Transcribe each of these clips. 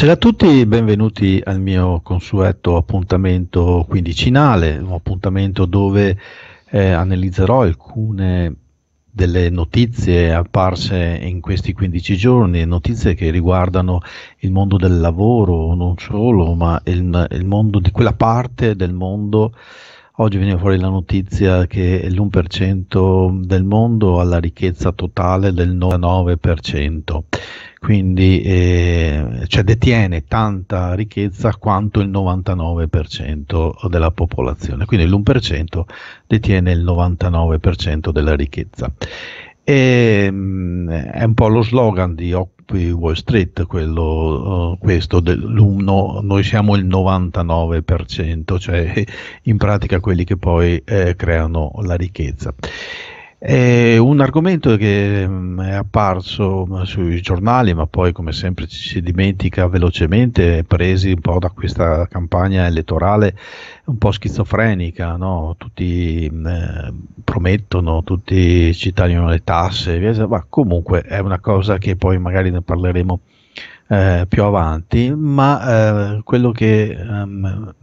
Buonasera a tutti, benvenuti al mio consueto appuntamento quindicinale, un appuntamento dove eh, analizzerò alcune delle notizie apparse in questi 15 giorni, notizie che riguardano il mondo del lavoro, non solo, ma il, il mondo di quella parte del mondo. Oggi viene fuori la notizia che l'1% del mondo ha la ricchezza totale del 99% quindi eh, cioè detiene tanta ricchezza quanto il 99% della popolazione, quindi l'1% detiene il 99% della ricchezza. E, ehm, mh, è un po' lo slogan di Occupy Wall Street, quello, uh, questo dell'uno, noi siamo il 99%, cioè in pratica quelli che poi eh, creano la ricchezza. È un argomento che mm, è apparso mm, sui giornali, ma poi come sempre ci si dimentica velocemente, presi un po' da questa campagna elettorale un po' schizofrenica, no? tutti mm, eh, promettono, tutti ci tagliano le tasse, ma comunque è una cosa che poi magari ne parleremo eh, più avanti, ma eh, quello che ehm,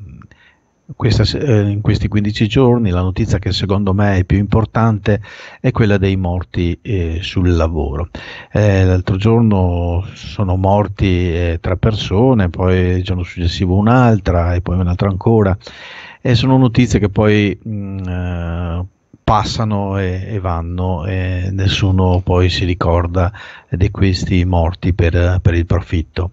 questa, eh, in questi 15 giorni la notizia che secondo me è più importante è quella dei morti eh, sul lavoro. Eh, l'altro giorno sono morti eh, tre persone, poi il giorno successivo un'altra e poi un'altra ancora. E sono notizie che poi mh, mm, eh, passano e, e vanno e nessuno poi si ricorda di questi morti per, per il profitto.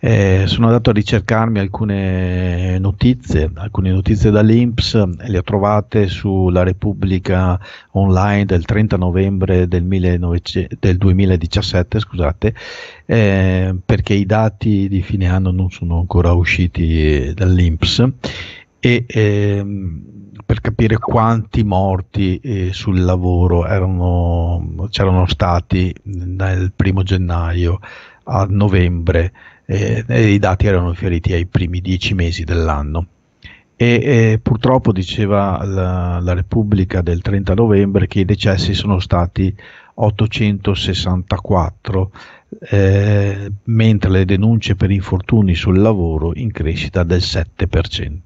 Eh, sono andato a ricercarmi alcune notizie, alcune notizie dall'Inps, le ho trovate sulla Repubblica Online del 30 novembre del, 19, del 2017, scusate, eh, perché i dati di fine anno non sono ancora usciti dall'Inps e ehm, per capire quanti morti eh, sul lavoro erano, c'erano stati dal primo gennaio a novembre eh, e i dati erano riferiti ai primi dieci mesi dell'anno. E, eh, purtroppo diceva la, la, Repubblica del 30 novembre che i decessi sono stati 864 eh, mentre le denunce per infortuni sul lavoro in crescita del 7%.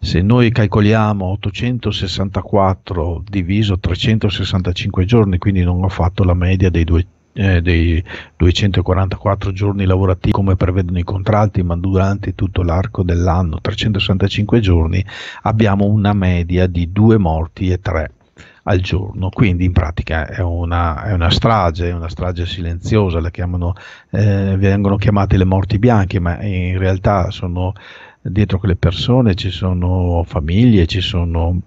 Se noi calcoliamo 864 diviso 365 giorni, quindi non ho fatto la media dei due eh, dei 244 giorni lavorativi come prevedono i contratti, ma durante tutto l'arco dell'anno, 365 giorni, abbiamo una media di due morti e tre al giorno. Quindi in pratica è una, è una strage, una strage silenziosa, chiamano, eh, vengono chiamate le morti bianche, ma in realtà sono dietro quelle persone ci sono famiglie, ci sono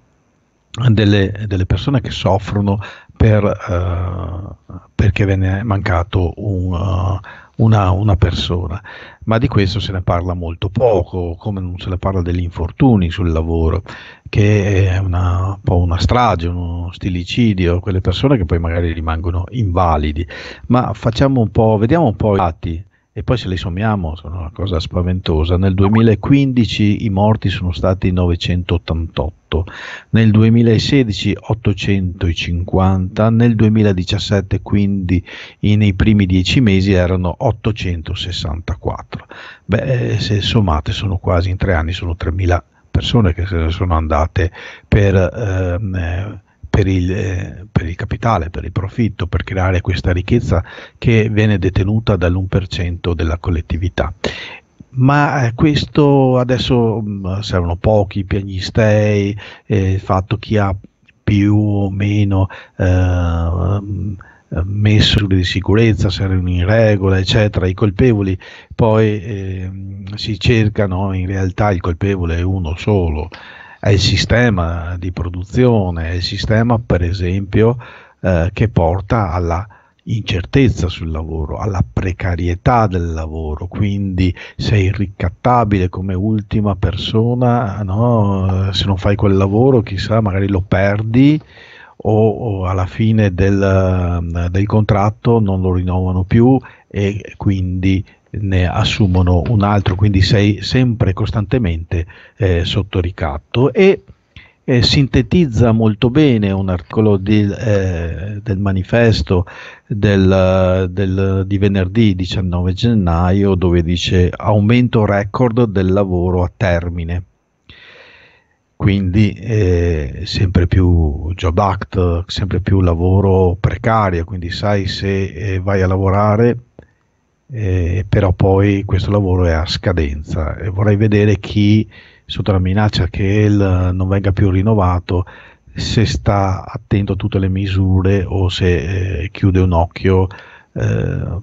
delle, delle persone che soffrono per, eh, perché viene mancato un... Uh, una, una, persona, ma di questo se ne parla molto poco, come non se ne parla degli infortuni sul lavoro, che è una, un po' una strage, uno stilicidio, quelle persone che poi magari rimangono invalidi. Ma facciamo un po', vediamo un po' i dati e poi se li sommiamo sono una cosa spaventosa. Nel 2015 i morti sono stati 988, nel 2016 850, nel 2017 quindi nei primi dieci mesi erano 864. Beh, eh, se sommate sono quasi in tre anni, sono 3000 persone che se ne sono andate per... Ehm, eh, per il, eh, per il, capitale, per il profitto, per creare questa ricchezza che viene detenuta dall'1% della collettività. Ma eh, questo adesso mh, mm, servono pochi piagnistei, eh, il fatto chi ha più o meno eh, mm, messo di sicurezza, se erano in regola, eccetera, i colpevoli poi eh, si cercano, in realtà il colpevole è uno solo è il sistema di produzione, è il sistema per esempio eh, che porta alla incertezza sul lavoro, alla precarietà del lavoro, quindi sei ricattabile come ultima persona, no? se non fai quel lavoro chissà magari lo perdi o, o alla fine del, del, contratto non lo rinnovano più e quindi ne assumono un altro, quindi sei sempre costantemente eh, sotto ricatto e eh, sintetizza molto bene un articolo di, eh, del manifesto del, del, di venerdì 19 gennaio dove dice aumento record del lavoro a termine. Quindi eh, sempre più job act, sempre più lavoro precario, quindi sai se eh, vai a lavorare eh, però poi questo lavoro è a scadenza e vorrei vedere chi sotto la minaccia che il, non venga più rinnovato se sta attento a tutte le misure o se eh, chiude un occhio eh,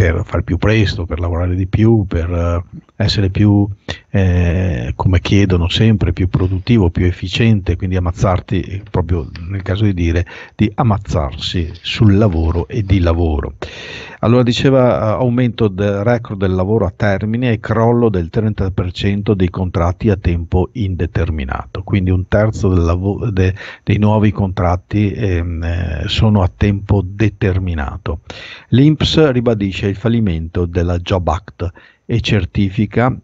per far più presto, per lavorare di più, per eh, essere più, eh, come chiedono sempre, più produttivo, più efficiente, quindi ammazzarti, eh, proprio nel caso di dire, di ammazzarsi sul lavoro e di lavoro. Allora diceva eh, aumento del record del lavoro a termine e crollo del 30% dei contratti a tempo indeterminato, quindi un terzo lav- de- dei nuovi contratti ehm, eh, sono a tempo determinato. L'INPS ribadisce il fallimento della Job Act e certifica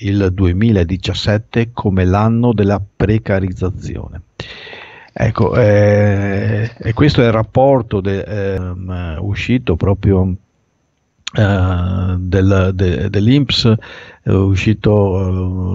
il 2017 come l'anno della precarizzazione. Ecco, eh, e questo è il rapporto de, eh, uscito proprio eh, del, de, dell'Inps uh, uscito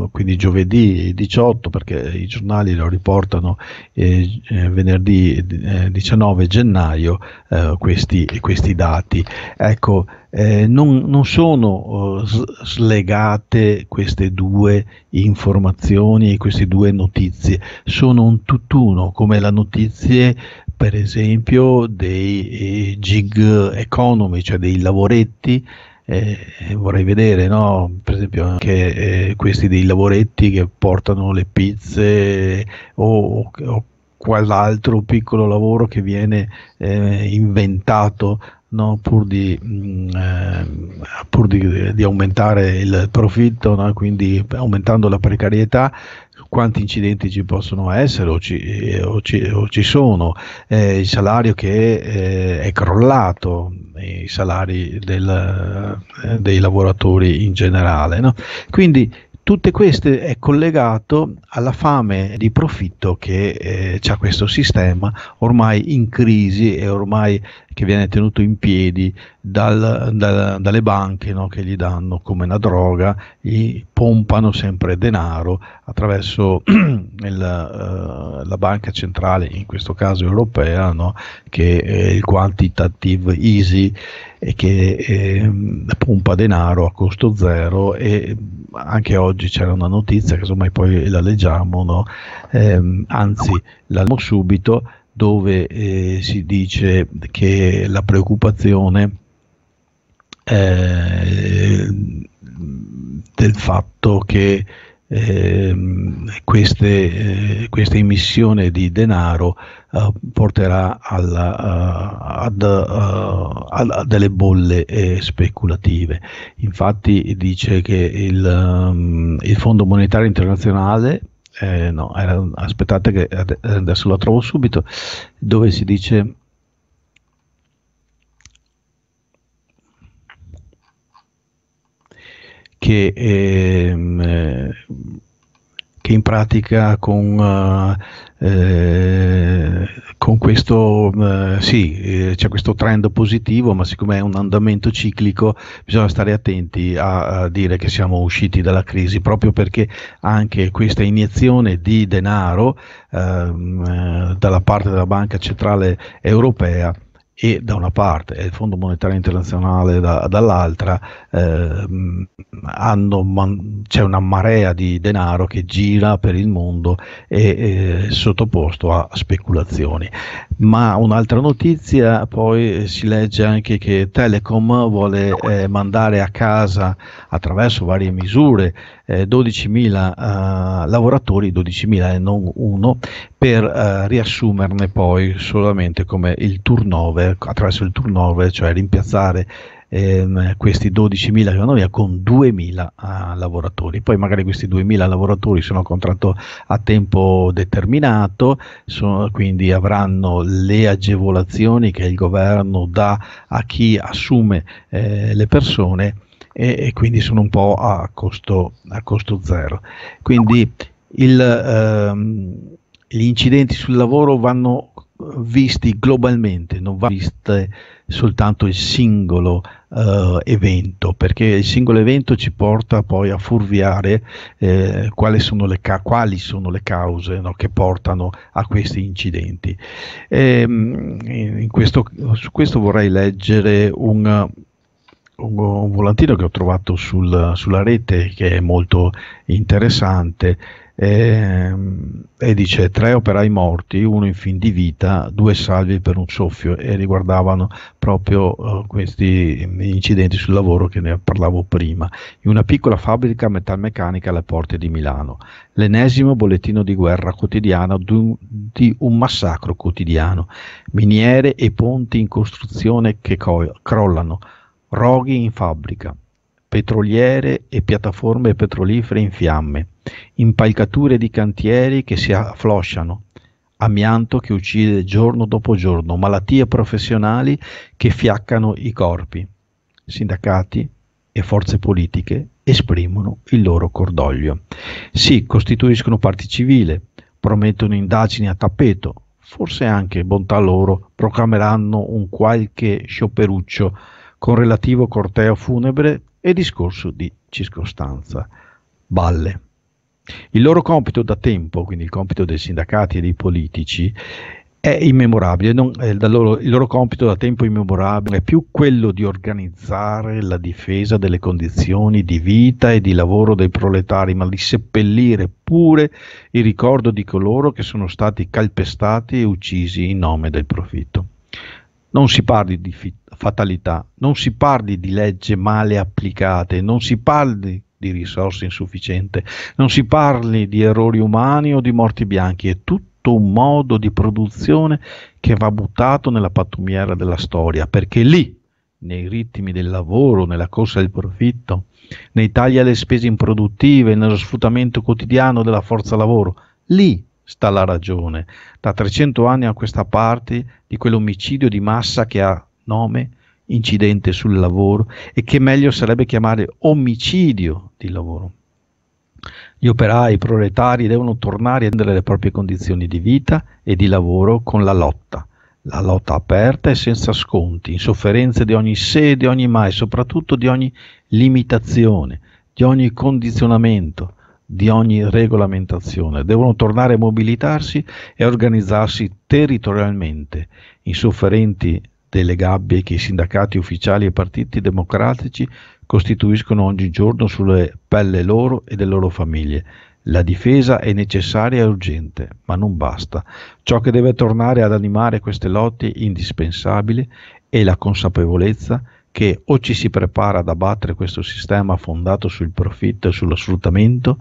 uh, quindi giovedì 18 perché i giornali lo riportano eh, venerdì eh, 19 gennaio eh, questi, questi, dati ecco non, non, sono slegate queste due informazioni queste due notizie sono un tutt'uno come la notizie per esempio dei eh, gig economy, cioè dei lavoretti. Eh, vorrei vedere, no? per esempio, anche eh, questi dei lavoretti che portano le pizze eh, o, o quell'altro piccolo lavoro che viene eh, inventato No, pur, di, mm, eh, pur di, di, aumentare il profitto, no? quindi aumentando la precarietà, quanti incidenti ci possono essere o ci, eh, o ci, o ci sono, eh, il salario che eh, è crollato, i salari del, eh, dei lavoratori in generale. No? Quindi tutte queste è collegato alla fame di profitto che eh, ha questo sistema ormai in crisi e ormai che viene tenuto in piedi dal, dal, dalle banche no? che gli danno come una droga, gli pompano sempre denaro attraverso il, uh, la banca centrale, in questo caso europea, no? che è il quantitative easy che eh, pompa denaro a costo zero e anche oggi c'era una notizia che insomma poi la leggiamo, no? eh, anzi la leggiamo subito dove eh, si dice che la preoccupazione eh, del fatto che ehm, eh, queste, questa emissione di denaro eh, porterà alla, eh, ad, eh, a, delle bolle speculative. Infatti dice che il, ehm, il Fondo Monetario Internazionale eh, no, era, aspettate che adesso lo trovo subito, dove si dice... Che, ehm, eh, che in pratica con eh, con questo, eh, sì, eh, c'è questo trend positivo, ma siccome è un andamento ciclico, bisogna stare attenti a, a, dire che siamo usciti dalla crisi, proprio perché anche questa iniezione di denaro ehm, eh, dalla parte della Banca Centrale Europea e da una parte e eh, il Fondo Monetario Internazionale da, dall'altra eh, man, c'è una marea di denaro che gira per il mondo e eh, sottoposto a speculazioni ma un'altra notizia poi eh, si legge anche che Telecom vuole eh, mandare a casa attraverso varie misure eh, 12.000 eh, lavoratori, 12.000 e non uno, per eh, riassumerne poi solamente come il turnover, attraverso il turnover, cioè rimpiazzare ehm, questi 12.000 che vanno via con 2.000 eh, lavoratori. Poi magari questi 2.000 lavoratori sono a contratto a tempo determinato, sono, quindi avranno le agevolazioni che il governo dà a chi assume eh, le persone e, e quindi sono un po' a costo, a costo zero. Quindi il, ehm, gli incidenti sul lavoro vanno visti globalmente, non va visto soltanto il singolo eh, evento, perché il singolo evento ci porta poi a furviare eh, quali, sono le, ca- quali, sono le cause no, che portano a questi incidenti. E, ehm, in questo, su questo vorrei leggere un, un volantino che ho trovato sul, sulla rete che è molto interessante e, ehm, e, dice tre operai morti, uno in fin di vita, due salvi per un soffio e riguardavano proprio uh, questi incidenti sul lavoro che ne parlavo prima, in una piccola fabbrica metalmeccanica alle porte di Milano, l'ennesimo bollettino di guerra quotidiano di un massacro quotidiano, miniere e ponti in costruzione che co- crollano roghi in fabbrica, petroliere e piattaforme petrolifere in fiamme, impalcature di cantieri che si afflosciano, amianto che uccide giorno dopo giorno, malattie professionali che fiaccano i corpi. Sindacati e forze politiche esprimono il loro cordoglio. Sì, costituiscono parte civile, promettono indagini a tappeto, forse anche bontà loro proclameranno un qualche scioperuccio con relativo corteo funebre e discorso di circostanza. Balle. Il loro compito da tempo, quindi il compito dei sindacati e dei politici, è immemorabile, non, è eh, loro, il loro compito da tempo immemorabile è più quello di organizzare la difesa delle condizioni di vita e di lavoro dei proletari, ma di seppellire pure il ricordo di coloro che sono stati calpestati e uccisi in nome del profitto. Non si parli di fi- fatalità, non si parli di leggi male applicate, non si parli di risorse insufficienti, non si parli di errori umani o di morti bianchi, è tutto un modo di produzione che va buttato nella pattumiera della storia, perché lì, nei ritmi del lavoro, nella corsa del profitto, nei tagli alle spese improduttive, nello sfruttamento quotidiano della forza lavoro, lì sta la ragione. Da 300 anni a questa parte di quell'omicidio di massa che ha nome incidente sul lavoro e che meglio sarebbe chiamare omicidio di lavoro. Gli operai, i proletari devono tornare a rendere le proprie condizioni di vita e di lavoro con la lotta. La lotta aperta e senza sconti, in insofferenze di ogni sede, di ogni mai, soprattutto di ogni limitazione, di ogni condizionamento, di ogni regolamentazione, devono tornare a mobilitarsi e organizzarsi territorialmente, insofferenti delle gabbie che i sindacati ufficiali e partiti democratici costituiscono ogni giorno sulle pelle loro e delle loro famiglie. La difesa è necessaria e urgente, ma non basta. Ciò che deve tornare ad animare queste lotte indispensabili è la consapevolezza che o ci si prepara ad abbattere questo sistema fondato sul profitto e sullo sfruttamento,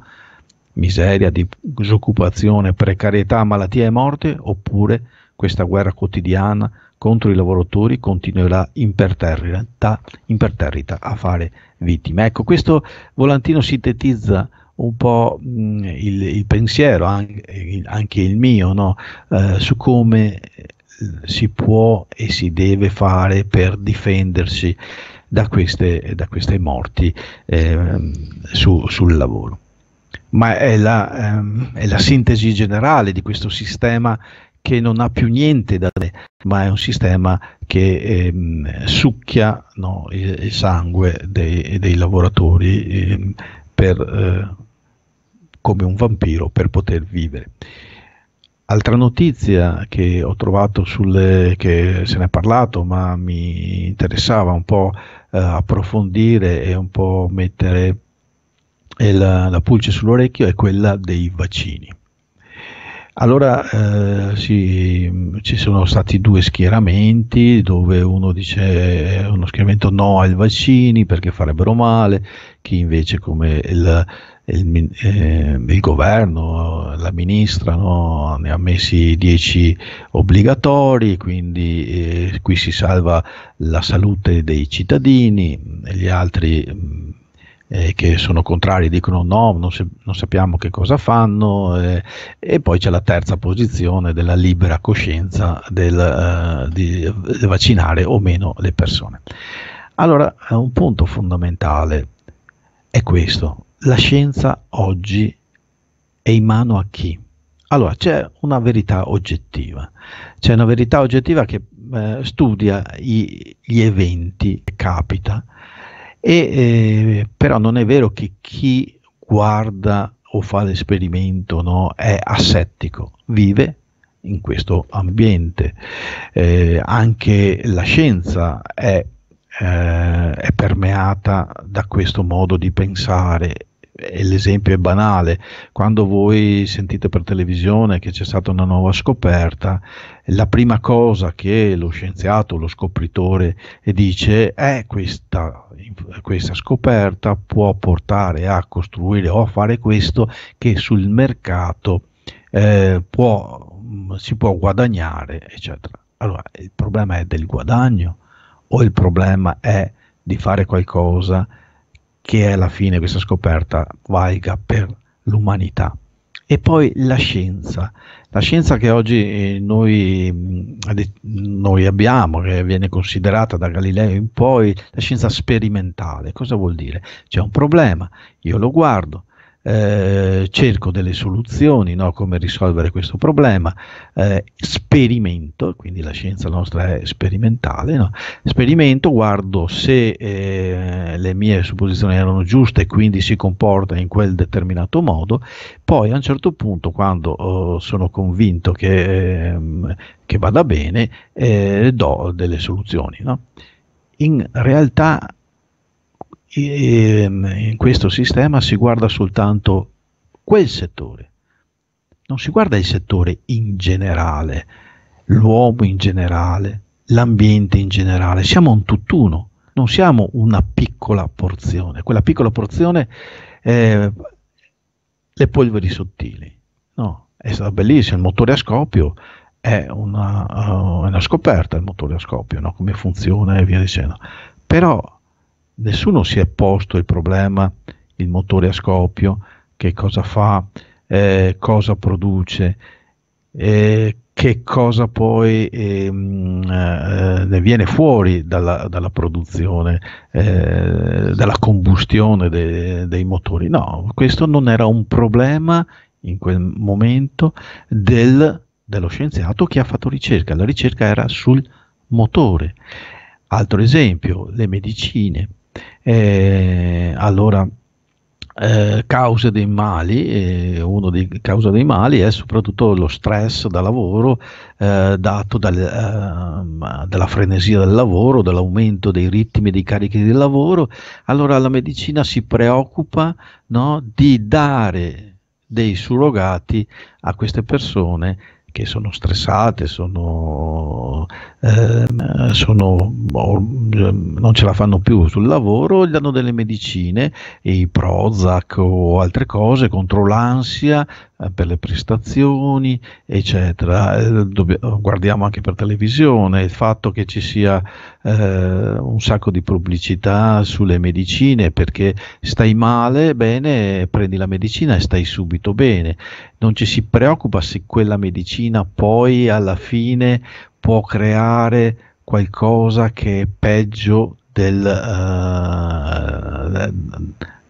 miseria, disoccupazione, precarietà, malattia e morte, oppure questa guerra quotidiana contro i lavoratori continuerà imperterrita, imperterrita a fare vittime. Ecco, questo volantino sintetizza un po' mm, il, il, pensiero, anche il mio, no? eh, su come si può e si deve fare per difendersi da queste, da queste morti eh, su, sul lavoro. Ma è la, ehm, è la, sintesi generale di questo sistema che non ha più niente da dire, ma è un sistema che ehm, succhia no, il, il, sangue dei, dei lavoratori ehm, per, eh, come un vampiro per poter vivere. Altra notizia che ho trovato sulle, che se ne è parlato, ma mi interessava un po' eh, approfondire e un po' mettere la, la pulce sull'orecchio è quella dei vaccini. Allora eh, sì, ci sono stati due schieramenti dove uno dice eh, uno schieramento no ai vaccini perché farebbero male, chi invece come il, il, eh, il governo, la ministra no, ne ha messi 10 obbligatori, quindi eh, qui si salva la salute dei cittadini e gli altri... Mh, mm, eh, che sono contrari, dicono no, non, si, non sappiamo che cosa fanno eh, e poi c'è la terza posizione della libera coscienza del, eh, di vaccinare o meno le persone. Allora, eh, un punto fondamentale è questo, la scienza oggi è in mano a chi? Allora, c'è una verità oggettiva, c'è una verità oggettiva che eh, studia i, gli eventi che capita e, eh, però non è vero che chi guarda o fa l'esperimento no, è assettico, vive in questo ambiente. Eh, anche la scienza è, eh, è permeata da questo modo di pensare l'esempio è banale, quando voi sentite per televisione che c'è stata una nuova scoperta, la prima cosa che lo scienziato, lo scopritore dice è eh, questa, questa scoperta può portare a costruire o a fare questo che sul mercato eh, può, mm, si può guadagnare, eccetera. Allora, il problema è del guadagno o il problema è di fare qualcosa che è alla fine questa scoperta valga per l'umanità. E poi la scienza, la scienza che oggi eh, noi, noi, abbiamo, che viene considerata da Galileo in poi la scienza sperimentale, cosa vuol dire? C'è un problema, io lo guardo, eh, cerco delle soluzioni, no? come risolvere questo problema, eh, sperimento, quindi la scienza nostra è sperimentale, no? sperimento, guardo se eh, le mie supposizioni erano giuste e quindi si comporta in quel determinato modo, poi a un certo punto quando oh, sono convinto che, ehm, che vada bene, eh, do delle soluzioni. No? In realtà Ehm, in questo sistema si guarda soltanto quel settore, non si guarda il settore in generale, l'uomo in generale, l'ambiente in generale, siamo un tutt'uno, non siamo una piccola porzione, quella piccola porzione è le polveri sottili, no, è stato bellissimo, il motore a scoppio è una, uh, una scoperta, il motore a scoppio, no? come funziona e via dicendo, però nessuno si è posto il problema, il motore a scoppio, che cosa fa, eh, cosa produce, eh, che cosa poi ehm, eh, ne viene fuori dalla, dalla produzione, eh, dalla combustione de, dei motori. No, questo non era un problema in quel momento del, dello scienziato che ha fatto ricerca, la ricerca era sul motore. Altro esempio, le medicine eh, allora eh, cause dei mali, eh, uno dei cause dei mali è soprattutto lo stress da lavoro eh, dato dal, eh, dalla frenesia del lavoro, dall'aumento dei ritmi e dei carichi di lavoro. Allora la medicina si preoccupa no, di dare dei surrogati a queste persone che sono stressate, sono, eh, sono, ehm, non ce la fanno più sul lavoro, gli danno delle medicine, i Prozac o altre cose contro l'ansia, eh, per le prestazioni, eccetera. Eh, guardiamo anche per televisione il fatto che ci sia eh, un sacco di pubblicità sulle medicine perché stai male, bene, prendi la medicina e stai subito bene. Non ci si preoccupa se quella medicina poi alla fine può creare qualcosa che è peggio del, uh,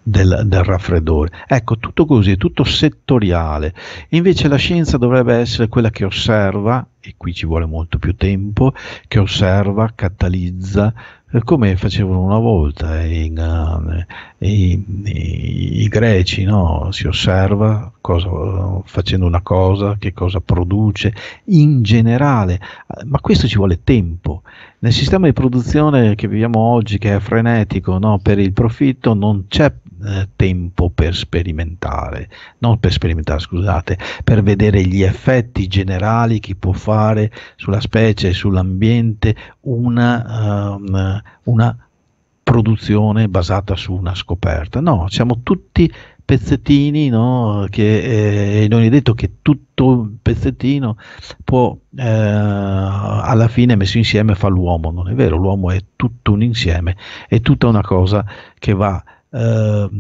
del, del, raffreddore. Ecco, tutto così, tutto settoriale. Invece la scienza dovrebbe essere quella che osserva, e qui ci vuole molto più tempo, che osserva, catalizza, eh, come facevano una volta i, eh, i, i, i greci, no? si osserva cosa, facendo una cosa, che cosa produce, in generale, ma questo ci vuole tempo. Nel sistema di produzione che viviamo oggi, che è frenetico, no? per il profitto non c'è eh, tempo per sperimentare, non per sperimentare, scusate, per vedere gli effetti generali che può fare sulla specie e sull'ambiente una, um, una produzione basata su una scoperta. No, siamo tutti pezzettini, no? che eh, non è detto che tutto un pezzettino può eh, alla fine messo insieme fa l'uomo, non è vero, l'uomo è tutto un insieme, è tutta una cosa che va eh,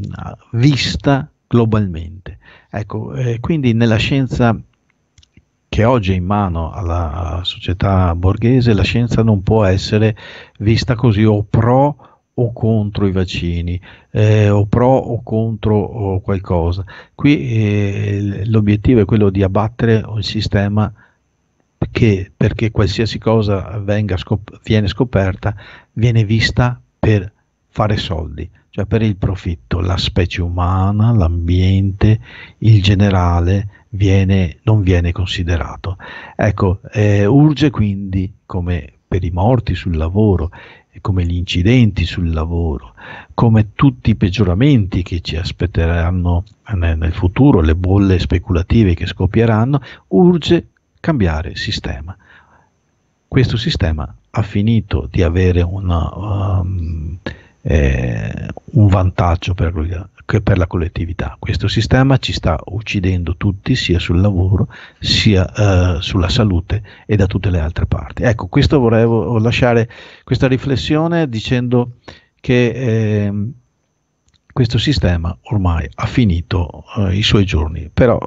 vista globalmente. Ecco, eh, quindi nella scienza che oggi è in mano alla società borghese, la scienza non può essere vista così o pro o contro i vaccini, eh, o pro o contro o qualcosa. Qui eh, l'obiettivo è quello di abbattere un sistema che perché qualsiasi cosa scop- viene scoperta viene vista per fare soldi, cioè per il profitto, la specie umana, l'ambiente, il generale viene, non viene considerato. Ecco, eh, urge quindi, come per i morti sul lavoro, come gli incidenti sul lavoro, come tutti i peggioramenti che ci aspetteranno nel futuro, le bolle speculative che scoppieranno, urge cambiare sistema. Questo sistema ha finito di avere una... Um, eh, un vantaggio per, lui, per, la collettività. Questo sistema ci sta uccidendo tutti, sia sul lavoro, sia eh, sulla salute e da tutte le altre parti. Ecco, questo vorrei lasciare questa riflessione dicendo che eh, questo sistema ormai ha finito eh, i suoi giorni, però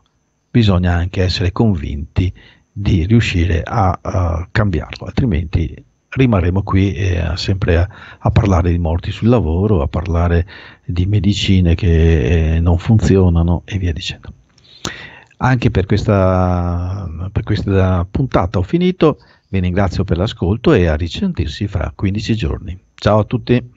eh, bisogna anche essere convinti di riuscire a, a eh, cambiarlo, altrimenti rimarremo qui eh, sempre a, a, parlare di morti sul lavoro, a parlare di medicine che eh, non funzionano e via dicendo. Anche per questa, per questa puntata ho finito, vi ringrazio per l'ascolto e a risentirsi fra 15 giorni. Ciao a tutti!